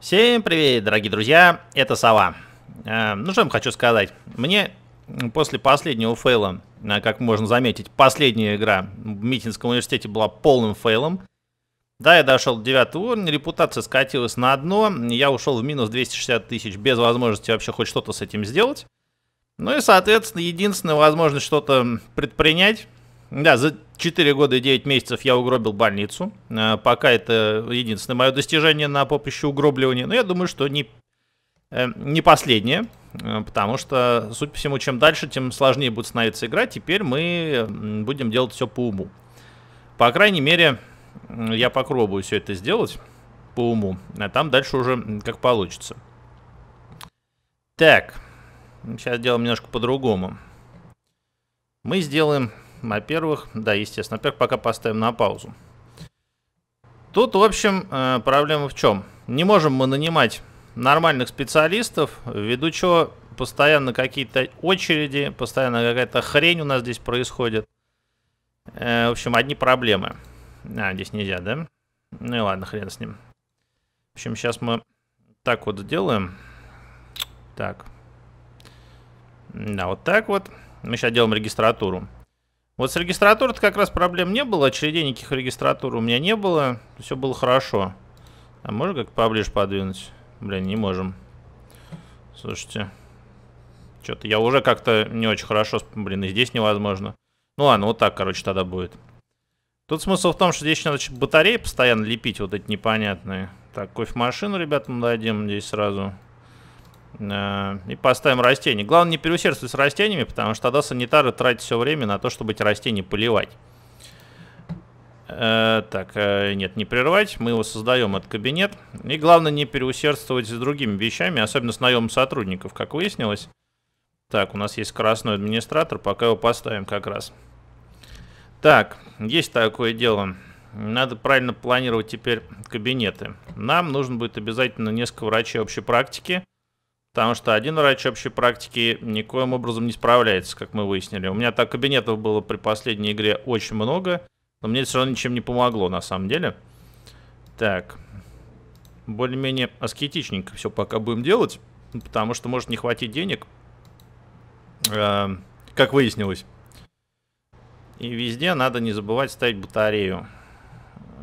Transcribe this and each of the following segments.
Всем привет, дорогие друзья, это Сова. Э, ну, что я вам хочу сказать. Мне после последнего фейла, э, как можно заметить, последняя игра в Митинском университете была полным фейлом. Да, я дошел до 9 уровня, репутация скатилась на дно, я ушел в минус 260 тысяч без возможности вообще хоть что-то с этим сделать. Ну и, соответственно, единственная возможность что-то предпринять да, за 4 года и 9 месяцев я угробил больницу. Э, пока это единственное мое достижение на поприще угробливания. Но я думаю, что не, э, не последнее. Э, потому что, суть по всему, чем дальше, тем сложнее будет становиться игра. Теперь мы будем делать все по уму. По крайней мере, я попробую все это сделать по уму. А там дальше уже как получится. Так. Сейчас сделаем немножко по-другому. Мы сделаем во-первых, да, естественно. Во-первых, пока поставим на паузу. Тут, в общем, э, проблема в чем? Не можем мы нанимать нормальных специалистов, ввиду чего постоянно какие-то очереди, постоянно какая-то хрень у нас здесь происходит. Э, в общем, одни проблемы. А, здесь нельзя, да? Ну и ладно, хрен с ним. В общем, сейчас мы так вот сделаем. Так. Да, вот так вот. Мы сейчас делаем регистратуру. Вот с регистратурой как раз проблем не было, очередей никаких регистратур у меня не было, все было хорошо. А можно как поближе подвинуть? Блин, не можем. Слушайте, что-то я уже как-то не очень хорошо, блин, и здесь невозможно. Ну ладно, вот так, короче, тогда будет. Тут смысл в том, что здесь надо батареи постоянно лепить, вот эти непонятные. Так, кофемашину, ребятам дадим здесь сразу. Э, и поставим растения. Главное не переусердствовать с растениями, потому что тогда санитары тратят все время на то, чтобы эти растения поливать. Э, так, э, нет, не прерывать. Мы его создаем, этот кабинет. И главное не переусердствовать с другими вещами, особенно с наемом сотрудников, как выяснилось. Так, у нас есть скоростной администратор, пока его поставим как раз. Так, есть такое дело. Надо правильно планировать теперь кабинеты. Нам нужно будет обязательно несколько врачей общей практики. Потому что один врач общей практики никоим образом не справляется, как мы выяснили. У меня так кабинетов было при последней игре очень много, но мне все равно ничем не помогло на самом деле. Так, более-менее аскетичненько все пока будем делать, потому что может не хватить денег, э, как выяснилось. И везде надо не забывать ставить батарею,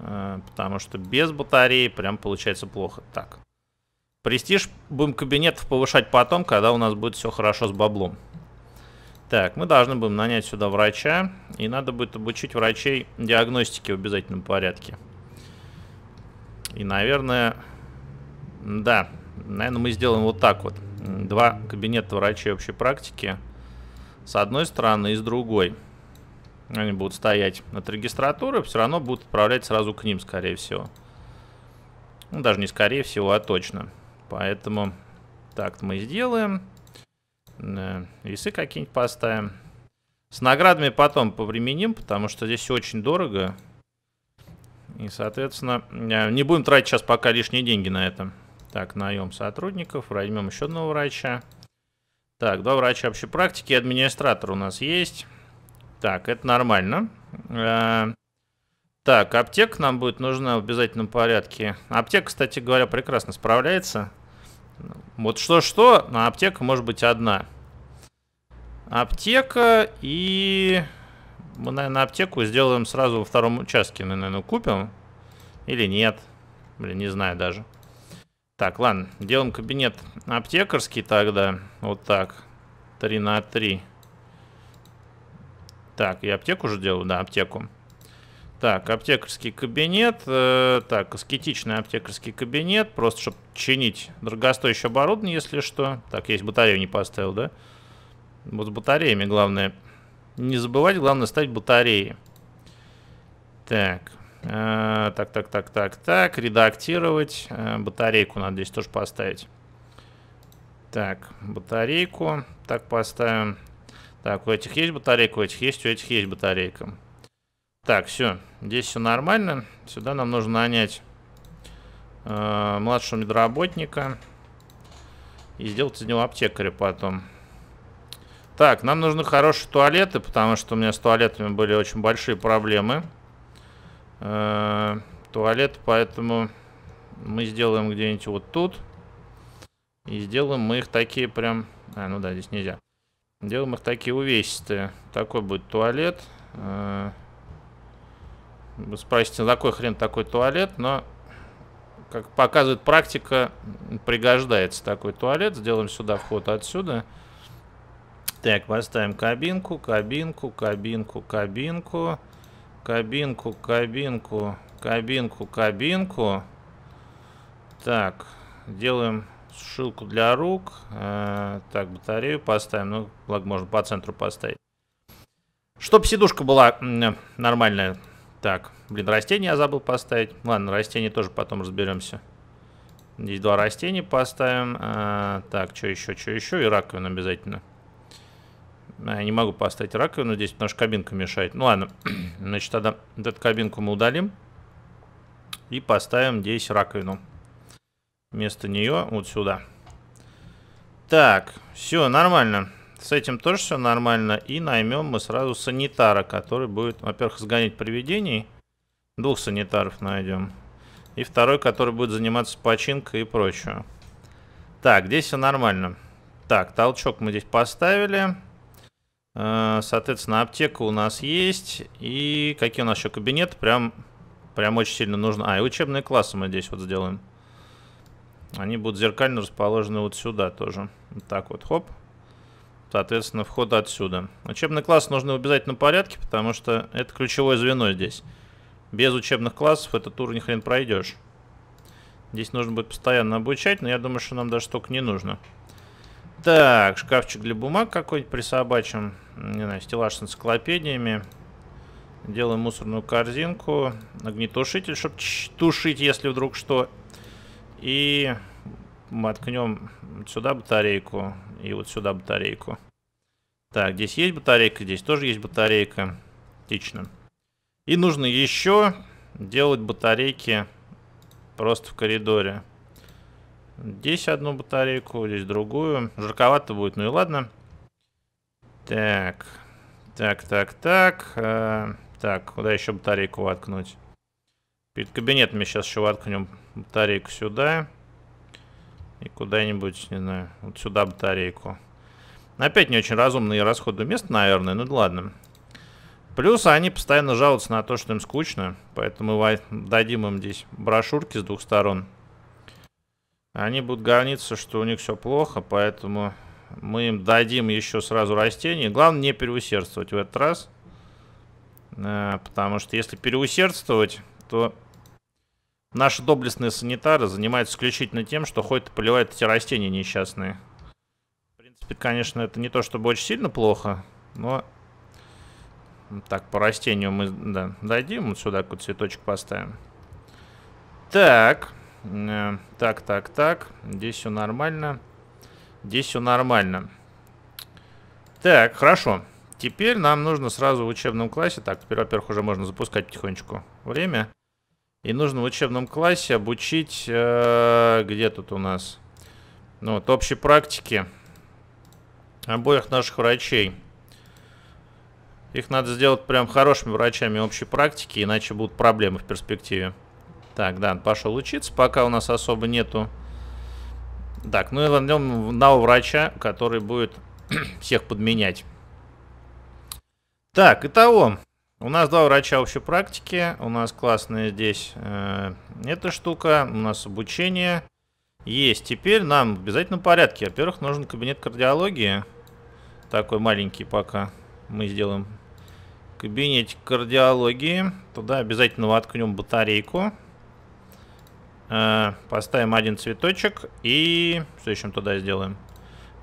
э, потому что без батареи прям получается плохо. Так, Престиж будем кабинетов повышать потом, когда у нас будет все хорошо с баблом. Так, мы должны будем нанять сюда врача. И надо будет обучить врачей диагностики в обязательном порядке. И, наверное... Да, наверное, мы сделаем вот так вот. Два кабинета врачей общей практики. С одной стороны и с другой. Они будут стоять от регистратуры, все равно будут отправлять сразу к ним, скорее всего. Ну, даже не скорее всего, а точно. Точно. Поэтому так мы сделаем. Э, весы какие-нибудь поставим. С наградами потом повременим, потому что здесь очень дорого. И, соответственно, э, не будем тратить сейчас пока лишние деньги на это. Так, наем сотрудников, возьмем еще одного врача. Так, два врача общей практики администратор у нас есть. Так, это нормально. Э, так, аптека нам будет нужна в обязательном порядке. Аптека, кстати говоря, прекрасно справляется. Вот что-что, но аптека может быть одна. Аптека и... Мы, наверное, аптеку сделаем сразу во втором участке, мы, наверное, купим. Или нет. Блин, не знаю даже. Так, ладно, делаем кабинет аптекарский тогда. Вот так. 3 на 3. Так, и аптеку же делаю, да, аптеку. Так, аптекарский кабинет. Э, так, аскетичный аптекарский кабинет. Просто, чтобы чинить дорогостоящее оборудование, если что. Так, есть батарею не поставил, да? Вот с батареями главное. Не забывать, главное, ставить батареи. Так. Э, так, так, так, так, так. Редактировать. Э, батарейку надо здесь тоже поставить. Так, батарейку так поставим. Так, у этих есть батарейка, у этих есть, у этих есть батарейка. Так, все. Здесь все нормально. Сюда нам нужно нанять э, младшего медработника. И сделать из него аптекаря потом. Так, нам нужны хорошие туалеты, потому что у меня с туалетами были очень большие проблемы. Э, туалет, поэтому мы сделаем где-нибудь вот тут. И сделаем мы их такие прям... А, ну да, здесь нельзя. Делаем их такие увесистые. Такой будет туалет. Э, вы спросите, на какой хрен такой туалет, но, как показывает практика, пригождается такой туалет. Сделаем сюда вход отсюда. Так, поставим кабинку, кабинку, кабинку, кабинку, кабинку, кабинку, кабинку, кабинку. Так, делаем сушилку для рук. Э, так, батарею поставим. Ну, благо, можно по центру поставить. Чтобы сидушка была нормальная. Так, блин, растения я забыл поставить. Ладно, растения тоже потом разберемся. Здесь два растения поставим. А, так, что еще, что еще? И раковину обязательно. А, я не могу поставить раковину здесь, потому что кабинка мешает. Ну ладно, значит, тогда вот эту кабинку мы удалим. И поставим здесь раковину. Вместо нее вот сюда. Так, все, нормально. С этим тоже все нормально. И наймем мы сразу санитара, который будет, во-первых, сгонять привидений. Двух санитаров найдем. И второй, который будет заниматься починкой и прочее. Так, здесь все нормально. Так, толчок мы здесь поставили. Э, соответственно, аптека у нас есть. И какие у нас еще кабинеты? Прям, прям очень сильно нужно. А, и учебные классы мы здесь вот сделаем. Они будут зеркально расположены вот сюда тоже. Вот так вот, хоп. Хоп соответственно, вход отсюда. Учебный класс нужно в обязательном порядке, потому что это ключевое звено здесь. Без учебных классов этот тур ни хрен пройдешь. Здесь нужно будет постоянно обучать, но я думаю, что нам даже столько не нужно. Так, шкафчик для бумаг какой-нибудь присобачим. Не знаю, стеллаж с энциклопедиями. Делаем мусорную корзинку. Огнетушитель, чтобы тушить, если вдруг что. И мы откнем сюда батарейку и вот сюда батарейку. Так, здесь есть батарейка, здесь тоже есть батарейка. Отлично. И нужно еще делать батарейки просто в коридоре. Здесь одну батарейку, здесь другую. Жарковато будет, ну и ладно. Так, так, так, так. Э, так, куда еще батарейку воткнуть? Перед кабинетом я сейчас еще воткнем батарейку сюда и куда-нибудь, не знаю, вот сюда батарейку. Опять не очень разумные расходы мест, наверное, ну да ладно. Плюс они постоянно жалуются на то, что им скучно, поэтому дадим им здесь брошюрки с двух сторон. Они будут горниться, что у них все плохо, поэтому мы им дадим еще сразу растения. Главное не переусердствовать в этот раз, э, потому что если переусердствовать, то Наши доблестные санитары занимаются исключительно тем, что ходят и поливают эти растения несчастные. В принципе, конечно, это не то чтобы очень сильно плохо, но... Так, по растению мы да, дадим, вот сюда какой цветочек поставим. Так, э, так, так, так, здесь все нормально. Здесь все нормально. Так, хорошо. Теперь нам нужно сразу в учебном классе... Так, теперь, во-первых, уже можно запускать потихонечку время. И нужно в учебном классе обучить... Э, где тут у нас? Ну, вот общей практики обоих наших врачей. Их надо сделать прям хорошими врачами общей практики, иначе будут проблемы в перспективе. Так, да, пошел учиться, пока у нас особо нету. Так, ну и возьмем на врача, который будет всех подменять. Так, итого, у нас два врача общей практики, у нас классная здесь э, эта штука, у нас обучение. Есть, теперь нам в обязательном порядке. Во-первых, нужен кабинет кардиологии, такой маленький пока мы сделаем. Кабинет кардиологии, туда обязательно воткнем батарейку. Э, поставим один цветочек и что еще туда сделаем?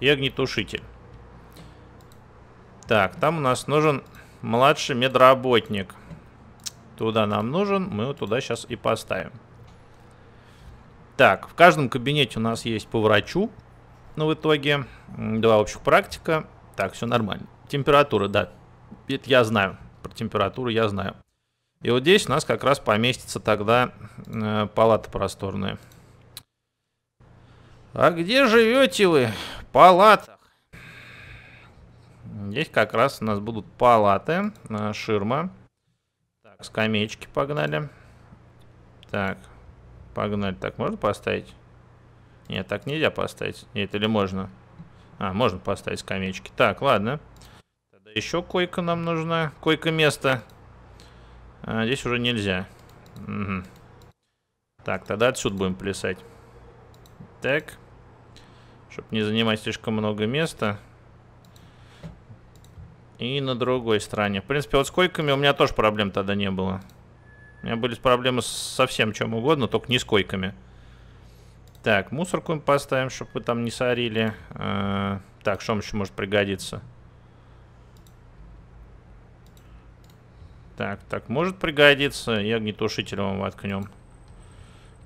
И огнетушитель. Так, там у нас нужен младший медработник. Туда нам нужен, мы его туда сейчас и поставим. Так, в каждом кабинете у нас есть по врачу, ну в итоге два общих практика. Так, все нормально. Температура, да, это я знаю, про температуру я знаю. И вот здесь у нас как раз поместится тогда э, палата просторная. А где живете вы? Палата. Здесь как раз у нас будут палаты, э, ширма. Так, скамеечки погнали. Так, погнали. Так, можно поставить? Нет, так нельзя поставить. Нет, или можно? А, можно поставить скамеечки. Так, ладно. Тогда еще койка нам нужна. Койка-место. А, здесь уже нельзя. Угу. Так, тогда отсюда будем плясать. Так. Чтобы не занимать слишком много места. И на другой стороне. В принципе, вот с койками у меня тоже проблем тогда не было. У меня были проблемы со всем чем угодно, только не с койками. Так, мусорку им поставим, чтобы вы там не сорили. Э так, что еще может пригодиться? Так, так, может пригодиться. И огнетушитель вам воткнем.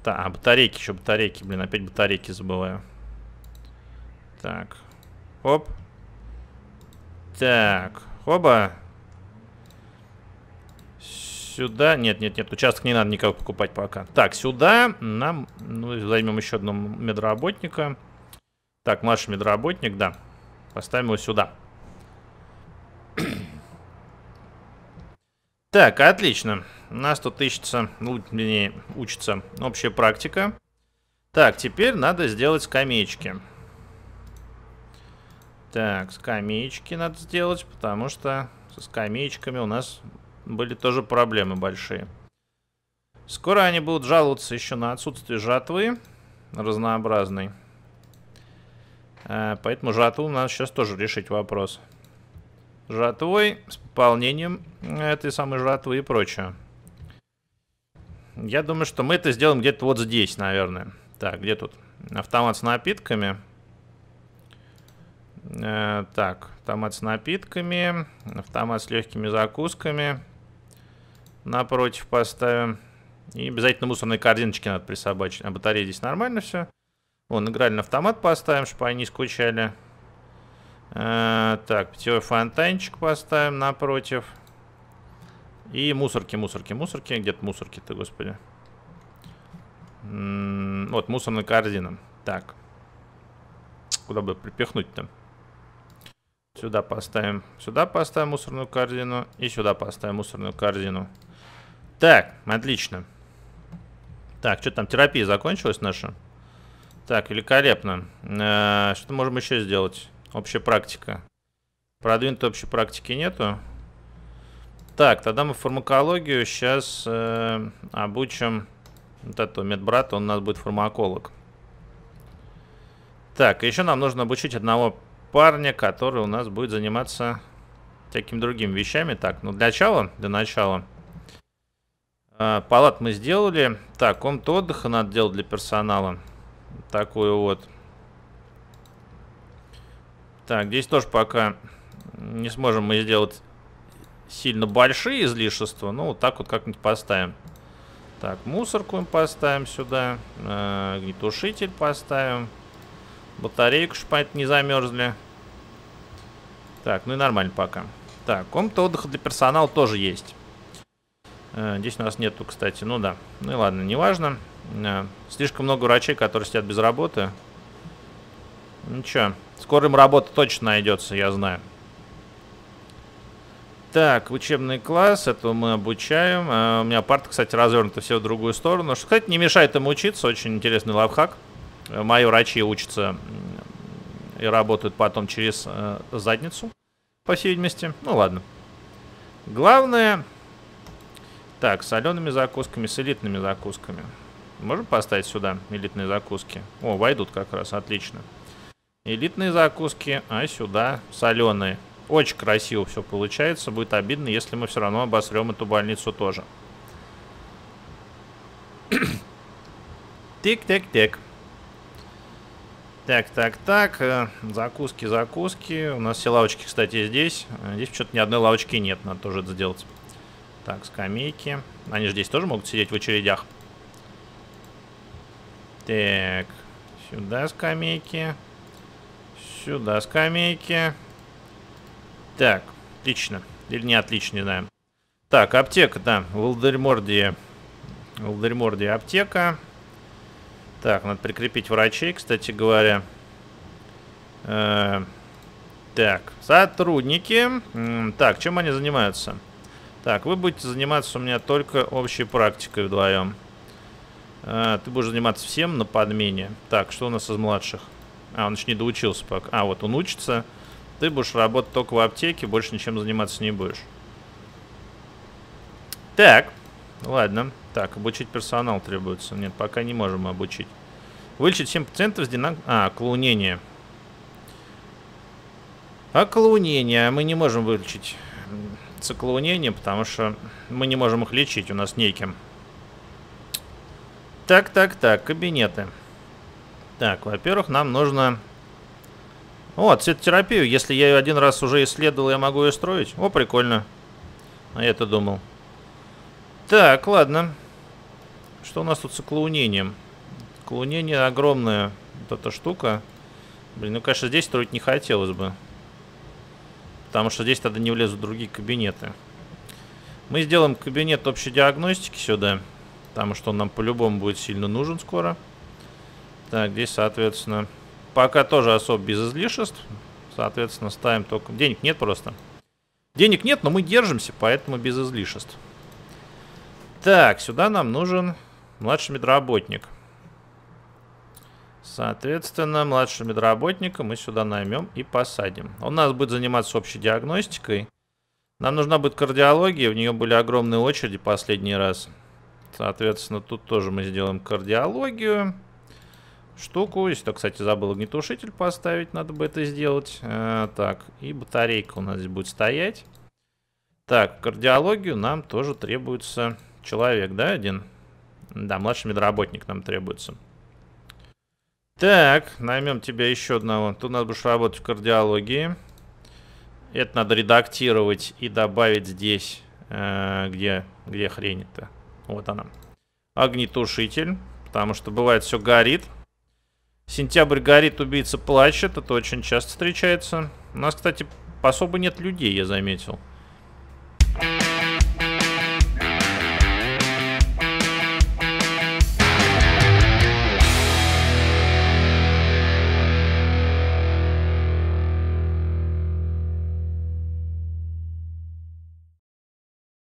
Так, а батарейки еще, батарейки, блин, опять батарейки забываю. Так, оп. Так, Хоба. Сюда. Нет, нет, нет, участок не надо никого покупать пока. Так, сюда нам ну, займем еще одного медработника. Так, Маша медработник, да. Поставим его сюда. Так, отлично. У нас тут ищется, ну, вернее, учится общая практика. Так, теперь надо сделать скамеечки. Скамеечки. Так, скамеечки надо сделать, потому что со скамеечками у нас были тоже проблемы большие. Скоро они будут жаловаться еще на отсутствие жатвы разнообразной. А, поэтому жатву надо сейчас тоже решить вопрос. Жатвой, с пополнением этой самой жатвы и прочее. Я думаю, что мы это сделаем где-то вот здесь, наверное. Так, где тут? Автомат с напитками. Э, так, автомат с напитками, автомат с легкими закусками. Напротив поставим. И обязательно мусорные корзиночки надо присобачить. А батарея здесь нормально все. Вон, игральный автомат поставим, чтобы они скучали. Э, так, питьевой фонтанчик поставим напротив. И мусорки, мусорки, мусорки. Где-то мусорки-то, господи. вот, мусорная корзина. Так. Куда бы припихнуть-то? Сюда поставим, сюда поставим мусорную корзину и сюда поставим мусорную корзину. Так, отлично. Так, что там, терапия закончилась наша? Так, великолепно. Э -э, что можем еще сделать? Общая практика. Продвинутой общей практики нету. Так, тогда мы фармакологию сейчас э обучим вот этого медбрата, он у нас будет фармаколог. Так, еще нам нужно обучить одного парня, который у нас будет заниматься всякими другими вещами. Так, ну для начала, для начала. Э, палат мы сделали. Так, комнату отдыха надо делать для персонала. Такую вот. Так, здесь тоже пока не сможем мы сделать сильно большие излишества. Ну, вот так вот как-нибудь поставим. Так, мусорку им поставим сюда. Э, гнетушитель поставим. Батарейку, чтобы не замерзли. Так, ну и нормально пока. Так, комната отдыха для персонала тоже есть. Э, здесь у нас нету, кстати. Ну да. Ну и ладно, неважно. Э, слишком много врачей, которые сидят без работы. Ничего. Ну скоро им работа точно найдется, я знаю. Так, учебный класс, это мы обучаем. Э, у меня парта, кстати, развернута все в другую сторону. Что, кстати, не мешает им учиться, очень интересный лайфхак. Мои врачи учатся и работают потом через задницу по всей видимости. Ну ладно. Главное... Так, солеными закусками, с элитными закусками. Можем поставить сюда элитные закуски? О, войдут как раз, отлично. Элитные закуски, а сюда соленые. Очень красиво все получается. Будет обидно, если мы все равно обосрем эту больницу тоже. Тик-тик-тик. Так, так, так. Э, закуски, закуски. У нас все лавочки, кстати, здесь. Э, здесь что-то ни одной лавочки нет. Надо тоже это сделать. Так, скамейки. Они же здесь тоже могут сидеть в очередях. Так. Сюда скамейки. Сюда скамейки. Так, отлично. Или не отлично, не знаю. Так, аптека, да. В Алдерморде. В Алдерморде аптека. Аптека. Так, надо прикрепить врачей, кстати говоря. Э -э так, сотрудники. Так, чем они занимаются? Так, вы будете заниматься у меня только общей практикой вдвоем. Э ты будешь заниматься всем на подмене. Так, что у нас из младших? А, он еще не доучился пока. А, вот он учится. Ты будешь работать только в аптеке, больше ничем заниматься не будешь. Так, Ладно. Так, обучить персонал требуется. Нет, пока не можем обучить. Вылечить 7 пациентов с динам... А, клоунение. А клоунение мы не можем вылечить. Соклоунение, потому что мы не можем их лечить. У нас неким. Так, так, так. Кабинеты. Так, во-первых, нам нужно... О, цветотерапию. Если я ее один раз уже исследовал, я могу ее строить. О, прикольно. А я-то думал. Так, ладно. Что у нас тут с клоунением? Клоунение огромное, вот эта штука. Блин, ну, конечно, здесь строить не хотелось бы. Потому что здесь тогда не влезут другие кабинеты. Мы сделаем кабинет общей диагностики сюда. Потому что он нам по-любому будет сильно нужен скоро. Так, здесь, соответственно... Пока тоже особо без излишеств. Соответственно, ставим только... Денег нет просто. Денег нет, но мы держимся, поэтому без излишеств. Так, сюда нам нужен младший медработник. Соответственно, младшего медработника мы сюда наймем и посадим. Он у нас будет заниматься общей диагностикой. Нам нужна будет кардиология, в нее были огромные очереди последний раз. Соответственно, тут тоже мы сделаем кардиологию. Штуку, если то, кстати, забыл огнетушитель поставить, надо бы это сделать. А, так, и батарейка у нас здесь будет стоять. Так, кардиологию нам тоже требуется человек, да, один? Да, младший медработник нам требуется. Так, наймем тебя еще одного. Тут надо будешь работать в кардиологии. Это надо редактировать и добавить здесь, э, где, где хрень это. Вот она. Огнетушитель, потому что бывает все горит. Сентябрь горит, убийца плачет. Это очень часто встречается. У нас, кстати, особо нет людей, я заметил.